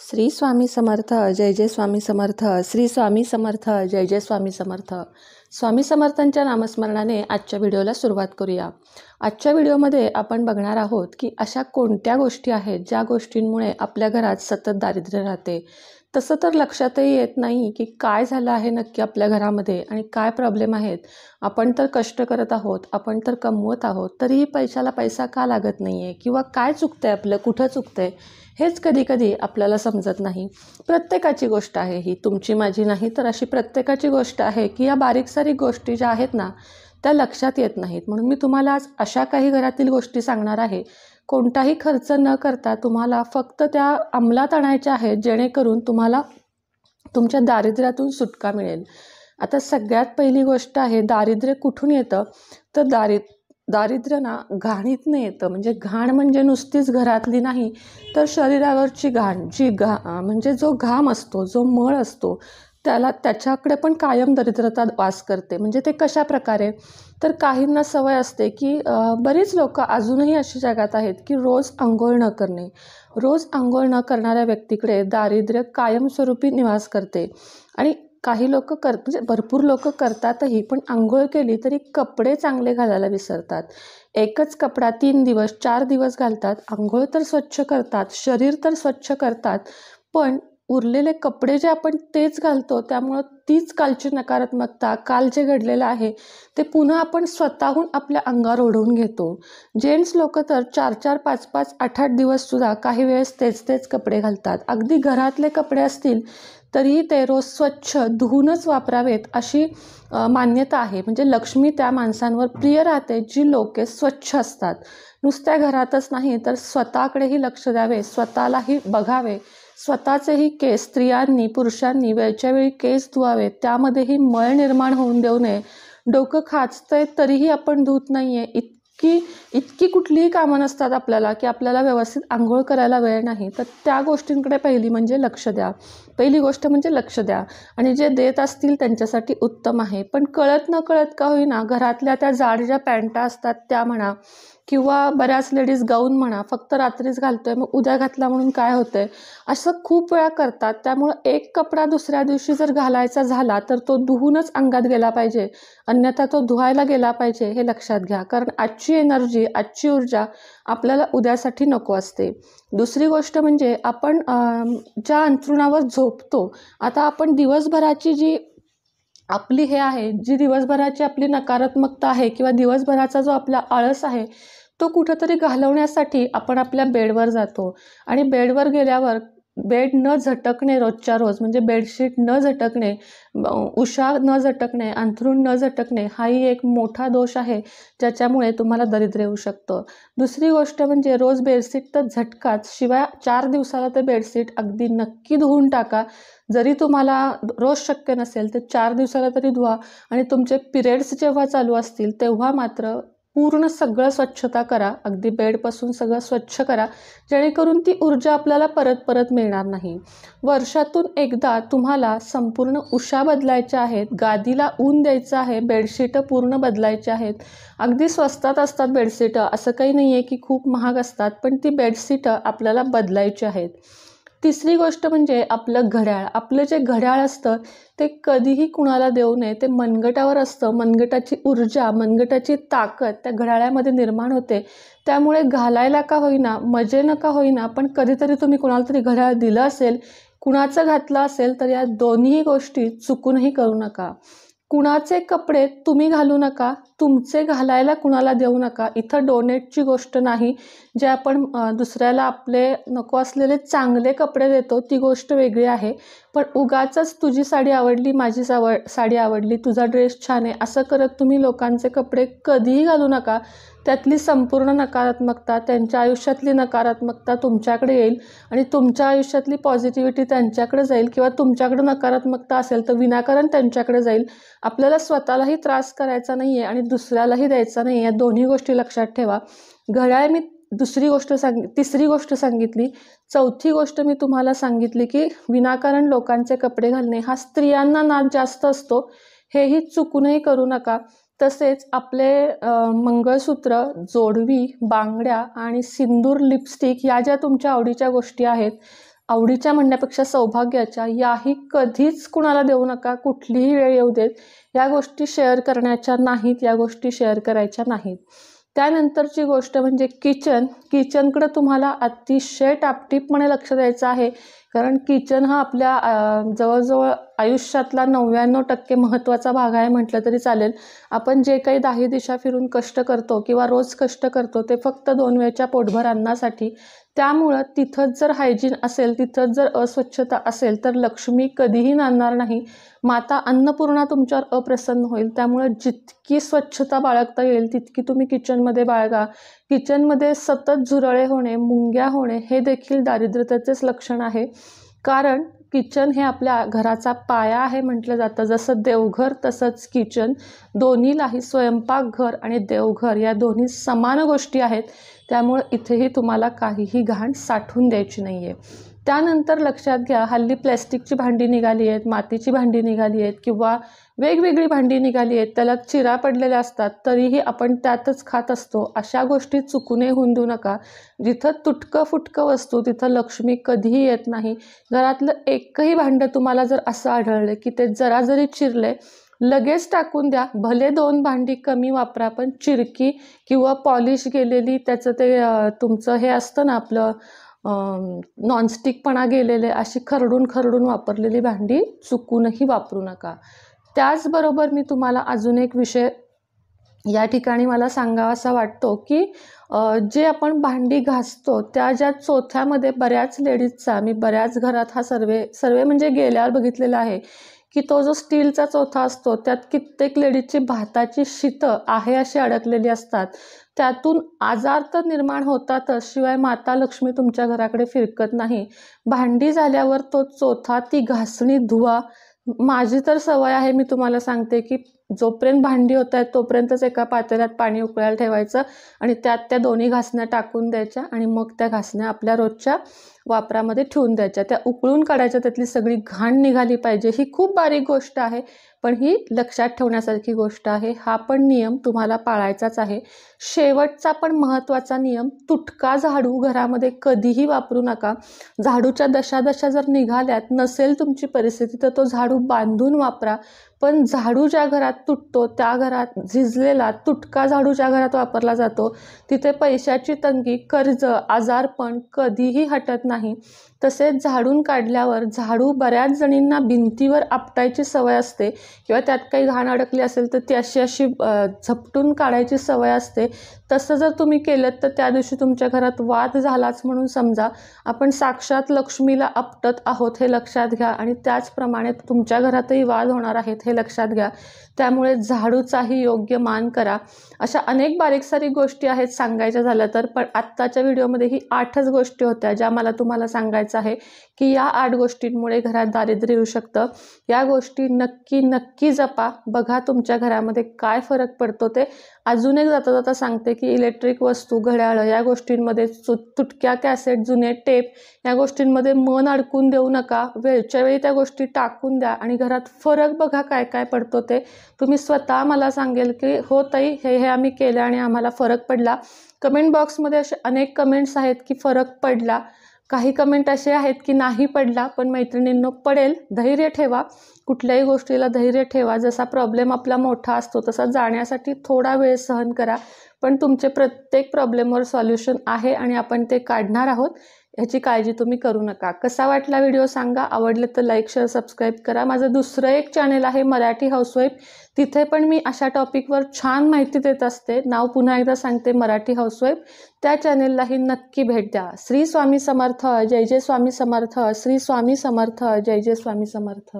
श्री स्वामी समर्थ जय जय स्वामी समर्थ श्री स्वामी समर्थ जय जय स्वामी समर्थ स्वामी समर्थांच्या नामस्मरणाने आजच्या व्हिडिओला सुरुवात करूया आजच्या व्हिडिओमध्ये आपण बघणार आहोत की अशा कोणत्या गोष्टी आहेत ज्या गोष्टींमुळे आपल्या घरात सतत दारिद्र्य राहते तसं तर लक्षातही येत नाही की काय झालं आहे नक्की आपल्या घरामध्ये आणि काय प्रॉब्लेम आहेत आपण तर कष्ट करत आहोत आपण तर कमवत आहोत तरीही पैशाला पैसा का लागत नाही आहे किंवा काय चुकतं आहे आपलं कुठं चुकतं आहे हेच कधीकधी आपल्याला समजत नाही प्रत्येकाची गोष्ट आहे ही तुमची माझी नाही तर अशी प्रत्येकाची गोष्ट आहे की या बारीक सारीक गोष्टी ज्या आहेत ना त्या लक्षात येत नाहीत म्हणून मी तुम्हाला आज अशा काही घरातील गोष्टी सांगणार आहे कोणताही खर्च न करता तुम्हाला फक्त त्या अंमलात आणायच्या आहेत जेणेकरून तुम्हाला तुमच्या दारिद्र्यातून सुटका मिळेल आता सगळ्यात पहिली गोष्ट आहे दारिद्र्य कुठून येतं तर दारि दारिद्र्य ना घाणीतनं येतं म्हणजे घाण म्हणजे नुसतीच घरातली नाही तर शरीरावरची घाण जी घा म्हणजे जो घाम असतो जो मळ असतो त्याला त्याच्याकडे पण कायम दरिद्रता वास करते म्हणजे ते कशा प्रकारे तर काहींना सवय असते की बरीच लोक अजूनही अशी जगात आहेत की रोज आंघोळ न करणे रोज आंघोळ न करणाऱ्या व्यक्तीकडे दारिद्र्य कायमस्वरूपी निवास करते आणि काही लोक कर म्हणजे भरपूर लोक करतातही पण आंघोळ केली तरी कपडे चांगले घालायला विसरतात एकच कपडा तीन दिवस चार दिवस घालतात आंघोळ तर स्वच्छ करतात शरीर तर स्वच्छ करतात पण उरलेले कपडे जे आपण तेच घालतो त्यामुळं तीच कालची नकारात्मकता काल जे घडलेलं आहे ते पुन्हा आपण स्वतःहून आपल्या अंगावर ओढवून घेतो जेंट्स लोक तर चार चार पाच पाच आठ आठ दिवससुद्धा काही वेळेस तेच तेच कपडे घालतात अगदी घरातले कपडे असतील तरीही ते रोज स्वच्छ धुवूनच वापरावेत अशी मान्यता आहे म्हणजे लक्ष्मी त्या माणसांवर प्रिय राहते जी लोके स्वच्छ असतात नुसत्या घरातच नाही तर स्वतःकडेही लक्ष द्यावे स्वतःलाही बघावे स्वतःचेही केस स्त्रियांनी पुरुषांनी वेळच्या वेळी केस धुवावेत त्यामध्येही मळ निर्माण होऊन देऊ नये डोकं खाचतंय तरीही आपण धुत नाही आहे इतकी इतकी कुठलीही कामं नसतात आपल्याला की आपल्याला व्यवस्थित आंघोळ करायला वेळ नाही तर त्या गोष्टींकडे पहिली म्हणजे लक्ष द्या पहिली गोष्ट म्हणजे लक्ष द्या आणि जे देत असतील त्यांच्यासाठी उत्तम आहे पण कळत न कळत का होईना घरातल्या त्या जाड ज्या पॅन्टा असतात त्या म्हणा किंवा बऱ्याच लेडीज गाऊन म्हणा फक्त रात्रीच घालतोय मग उद्या घातला म्हणून काय होतंय असं खूप वेळा करतात त्यामुळं एक कपडा दुसऱ्या दिवशी जर घालायचा झाला तर तो धुवूनच अंगात गेला पाहिजे अन्यथा तो धुवायला गेला पाहिजे हे लक्षात घ्या कारण आजची एनर्जी आजची ऊर्जा आपल्याला उद्यासाठी नको असते दुसरी गोष्ट म्हणजे आपण ज्या अंथरुणावर झोपतो आता आपण दिवसभराची जी आपली हे आहे जी दिवसभराची आपली नकारात्मकता आहे किंवा दिवसभराचा जो आपला आळस आहे तो कुठंतरी घालवण्यासाठी आपण आपल्या बेडवर जातो आणि बेडवर गेल्यावर बेड न झटकणे रोजच्या रोज म्हणजे बेडशीट न झटकणे उषा न झटकणे अंथरूण न झटकणे हाही एक मोठा दोष आहे ज्याच्यामुळे तुम्हाला दरिद्र येऊ शकतं दुसरी गोष्ट म्हणजे रोज बेडशीट तर झटकाच शिवाय चार दिवसाला ते बेडशीट अगदी नक्की धुवून टाका जरी तुम्हाला रोज शक्य नसेल तर चार दिवसाला तरी धुवा आणि तुमचे पिरियड्स जेव्हा चालू असतील तेव्हा मात्र पूर्ण सगळं स्वच्छता करा अगदी बेडपासून सगळं स्वच्छ करा जेणेकरून ती ऊर्जा आपल्याला परत परत मिळणार नाही वर्षातून एकदा तुम्हाला संपूर्ण उशा बदलायच्या आहेत गादीला ऊन द्यायचं आहे बेडशीटं पूर्ण बदलायची आहेत अगदी स्वस्तात असतात बेडशीटं असं काही नाही आहे की खूप महाग असतात पण ती बेडशीटं आपल्याला बदलायची आहेत तिसरी गोष्ट म्हणजे आपलं घड्याळ आपलं जे घड्याळ असतं ते कधीही कुणाला देऊ नये ते मनगटावर असतं मनगटाची ऊर्जा मनगटाची ताकद त्या घड्याळामध्ये निर्माण होते त्यामुळे घालायला का होईना मजे नका होईना पण कधीतरी तुम्ही कुणाला तरी घड्याळ दिलं असेल कुणाचं घातलं असेल तर या दोन्ही गोष्टी चुकूनही करू नका कुणाचे कपडे तुम्ही घालू नका तुमचे घालायला कुणाला देऊ नका इथं डोनेटची गोष्ट नाही जे आपण दुसऱ्याला आपले नको असलेले चांगले कपडे देतो ती गोष्ट वेगळी आहे पण उगाच तुझी साडी आवडली माझी आवड साडी आवडली तुझा ड्रेस छान आहे असं करत तुम्ही लोकांचे कपडे कधीही घालू नका त्यातली संपूर्ण नकारात्मकता त्यांच्या आयुष्यातली नकारात्मकता तुमच्याकडे येईल आणि तुमच्या आयुष्यातली पॉझिटिव्हिटी त्यांच्याकडे जाईल किंवा तुमच्याकडे नकारात्मकता असेल तर विनाकारण त्यांच्याकडे जाईल आपल्याला स्वतःलाही त्रास करायचा नाही आहे आणि दुसऱ्यालाही द्यायचा नाही या दोन्ही गोष्टी लक्षात ठेवा घड्याळ मी दुसरी गोष्ट सांग तिसरी गोष्ट सांगितली चौथी गोष्ट मी तुम्हाला सांगितली की विनाकारण लोकांचे कपडे घालणे हा स्त्रियांना नाद जास्त असतो हेही चुकूनही करू नका तसेच आपले मंगळसूत्र जोडवी बांगड्या आणि सिंदूर लिपस्टिक या ज्या तुमच्या आवडीच्या गोष्टी आहेत आवडीच्या म्हणण्यापेक्षा सौभाग्याच्या याही कधीच कुणाला देऊ नका कुठलीही वेळ येऊ देत या गोष्टी शेअर करण्याच्या नाहीत या गोष्टी शेअर करायच्या नाहीत त्यानंतरची गोष्ट म्हणजे किचन किचनकडं तुम्हाला अतिशय टापटीपणे लक्ष द्यायचं आहे कारण किचन हा आपल्या जवळजवळ आयुष्यातला नव्याण्णव टक्के महत्त्वाचा भाग आहे म्हटलं तरी चालेल आपण जे काही दाही दिशा फिरून कष्ट करतो किंवा रोज कष्ट करतो ते फक्त दोन वेळच्या पोटभर अन्नासाठी त्यामुळं तिथंच जर हायजीन असेल तिथंच जर अस्वच्छता असेल तर लक्ष्मी कधीही नांदणार नाही माता अन्नपूर्णा तुमच्यावर अप्रसन्न होईल त्यामुळं जितकी स्वच्छता बाळगता येईल तितकी तुम्ही किचनमध्ये बाळगा किचनमध्ये सतत झुरळे होणे मुंग्या होणे हे देखील दारिद्र्यतेचेच लक्षण आहे कारण किचन हे आपल्या घराचा पाया आहे म्हटलं जातं जसं देवघर तसंच किचन दोन्हीलाही स्वयंपाकघर आणि देवघर या दोन्ही समान गोष्टी आहेत त्यामुळं इथेही तुम्हाला काहीही घाण साठवून द्यायची नाही आहे त्यानंतर लक्षात घ्या हल्ली प्लॅस्टिकची भांडी निघाली आहेत मातीची भांडी निघाली आहेत किंवा वेगवेगळी भांडी निघाली आहेत त्याला चिरा पडलेल्या असतात तरीही आपण त्यातच खात असतो अशा गोष्टी चुकूनही हुंदू नका जिथं तुटकं फुटकं वस्तू तिथं लक्ष्मी कधीही येत नाही घरातलं एकही भांडं तुम्हाला जर असं आढळलं की ते जरा जरी चिरले लगेच टाकून द्या भले दोन भांडी कमी वापरा पण चिरकी किंवा पॉलिश गेलेली त्याचं ते तुमचं हे असतं ना आपलं नॉनस्टिकपणा गेलेले अशी खरडून खरडून वापरलेली भांडी चुकूनही वापरू नका त्याचबरोबर मी तुम्हाला अजून एक विषय या ठिकाणी मला सांगा असा वाटतो की जे आपण भांडी घासतो त्या ज्या चोथ्यामध्ये बऱ्याच लेडीजचा मी बऱ्याच घरात हा सर्वे सर्वे म्हणजे गेल्यावर बघितलेला आहे की तो जो स्टीलचा चोथा असतो त्यात कित्येक लेडीजची भाताची शीत आहे अशी अडकलेली असतात त्यातून आजार तर निर्माण होतातच शिवाय माता लक्ष्मी तुमच्या घराकडे फिरकत नाही भांडी झाल्यावर तो चोथा ती घासणी धुवा माझी तर सवय आहे मी तुम्हाला सांगते की जोपर्यंत भांडी होत आहेत तोपर्यंतच एका पातेल्यात पाणी उकळायला ठेवायचं आणि त्यात त्या दोन्ही घासण्या टाकून द्यायच्या आणि मग त्या घासण्या आपल्या रोजच्या वापरामध्ये ठेवून द्यायच्या त्या उकळून काढायच्या त्यातली सगळी घाण निघाली पाहिजे ही खूप बारीक गोष्ट आहे पण ही लक्षात ठेवण्यासारखी गोष्ट आहे हा पण नियम तुम्हाला पाळायचाच आहे शेवटचा पण महत्त्वाचा नियम तुटका झाडू घरामध्ये कधीही वापरू नका झाडूच्या दशादशा जर निघाल्यात नसेल तुमची परिस्थिती तर तो झाडू बांधून वापरा पण झाडू ज्या घरात तुटतो त्या घरात झिजलेला तुटका झाडू ज्या घरात वापरला जातो तिथे पैशाची तंगी कर्ज आजारपण कधीही हटत नाही नाही तसेच झाडून काढल्यावर झाडू बऱ्याच जणींना भिंतीवर आपटायची सवय असते किंवा त्यात काही घाण अडकली असेल तर ती अशी अशी झपटून काढायची सवय असते तसं जर तुम्ही केलं तर त्या दिवशी तुमच्या घरात वाद झालाच म्हणून समजा आपण साक्षात लक्ष्मीला आपटत आहोत हे लक्षात घ्या आणि त्याचप्रमाणे तुमच्या घरातही वाद होणार आहेत हे लक्षात घ्या त्यामुळे झाडूचाही योग्य मान करा अशा अनेक बारीक सारीक गोष्टी आहेत सांगायच्या झाल्या तर पण आत्ताच्या व्हिडिओमध्ये ही आठच गोष्टी होत्या ज्या मला तुम्हाला सांगायच्या आहे की या आठ गोष्टींमुळे घरात दारिद्र्य येऊ शकतं या गोष्टी नक्की नक्की जपा बघा तुमच्या घरामध्ये काय फरक पडतो ते अजून एक जाता जाता सांगते की इलेक्ट्रिक वस्तू घड्याळं या गोष्टींमध्ये चु तुटक्या कॅसेट जुने टेप या गोष्टींमध्ये मन अडकून देऊ नका वेळच्या वेळी त्या गोष्टी टाकून द्या आणि घरात फरक बघा काय काय पडतो ते तुम्ही स्वतः मला सांगेल की हो ताई हे हे आम्ही केलं आणि आम्हाला फरक पडला कमेंट बॉक्समध्ये असे अनेक कमेंट्स आहेत की फरक पडला काही कमेंट असे आहेत की नाही पडला पण मैत्रिणींनो पडेल धैर्य ठेवा कुठल्याही गोष्टीला धैर्य ठेवा जसा प्रॉब्लेम आपला मोठा असतो तसा जाण्यासाठी थोडा वेळ सहन करा पण तुमचे प्रत्येक प्रॉब्लेमवर सॉल्युशन आहे आणि आपण ते काढणार आहोत ह्याची काळजी तुम्ही करू नका कसा वाटला व्हिडिओ सांगा आवडलं तर लाईक शेअर सबस्क्राईब करा माझं दुसरं एक चॅनल आहे मराठी हाऊसवाईफ तिथे पण मी अशा टॉपिकवर छान माहिती देत असते नाव पुन्हा एकदा सांगते मराठी हाऊसवाईफ त्या चॅनेललाही नक्की भेट द्या श्री स्वामी समर्थ जय जय स्वामी समर्थ श्री स्वामी समर्थ जय जय स्वामी समर्थ